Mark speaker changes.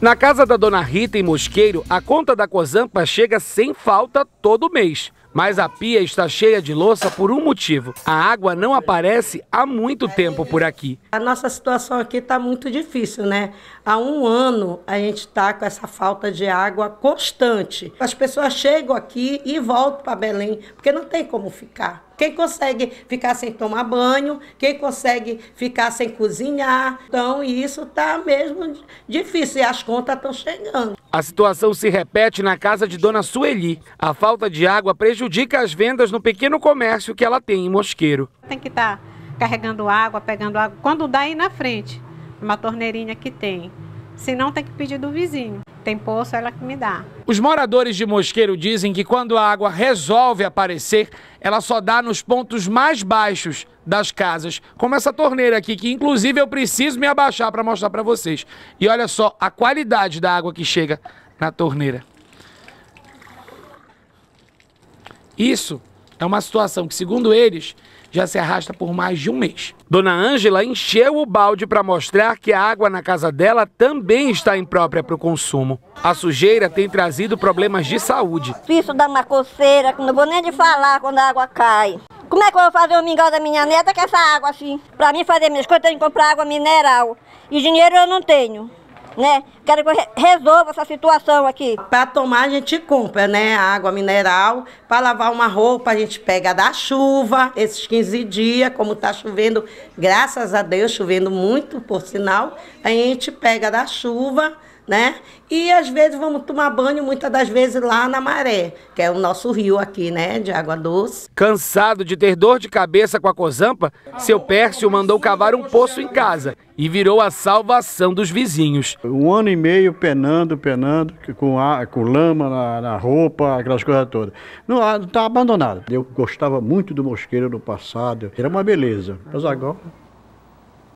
Speaker 1: Na casa da dona Rita em Mosqueiro, a conta da Cozampa chega sem falta todo mês. Mas a pia está cheia de louça por um motivo: a água não aparece há muito tempo por aqui. A nossa situação aqui está muito difícil, né? Há um ano
Speaker 2: a gente está com essa falta de água constante. As pessoas chegam aqui e voltam para Belém, porque não tem como ficar. Quem consegue ficar sem tomar banho, quem consegue ficar sem cozinhar. Então, isso está mesmo difícil e as contas estão chegando.
Speaker 1: A situação se repete na casa de Dona Sueli. A falta de água prejudica as vendas no pequeno comércio que ela tem em Mosqueiro.
Speaker 2: Tem que estar tá carregando água, pegando água, quando dá aí na frente, uma torneirinha que tem. Se não, tem que pedir do vizinho tem poço, é ela que me dá.
Speaker 1: Os moradores de Mosqueiro dizem que quando a água resolve aparecer, ela só dá nos pontos mais baixos das casas, como essa torneira aqui, que inclusive eu preciso me abaixar para mostrar para vocês. E olha só a qualidade da água que chega na torneira. Isso é uma situação que, segundo eles, já se arrasta por mais de um mês. Dona Ângela encheu o balde para mostrar que a água na casa dela também está imprópria para o consumo. A sujeira tem trazido problemas de saúde.
Speaker 2: Isso dá uma coceira, que não vou nem de falar quando a água cai. Como é que eu vou fazer o mingau da minha neta com essa água assim? Para mim fazer minhas coisas, eu tenho que comprar água mineral. E dinheiro eu não tenho né? Quero que eu resolva essa situação aqui. Para tomar a gente compra, né? Água mineral. Para lavar uma roupa a gente pega da chuva, esses 15 dias, como está chovendo, graças a Deus, chovendo muito, por sinal, a gente pega da chuva né? E às vezes vamos tomar banho, muitas das vezes lá na maré, que é o nosso rio aqui, né, de água doce.
Speaker 1: Cansado de ter dor de cabeça com a cozampa, seu Pércio mandou cavar um poço em casa e virou a salvação dos vizinhos. Um ano e meio penando, penando, com, a, com lama na, na roupa, aquelas coisas todas. Não ah, tá abandonado. Eu gostava muito do mosqueiro no passado, era uma beleza, mas agora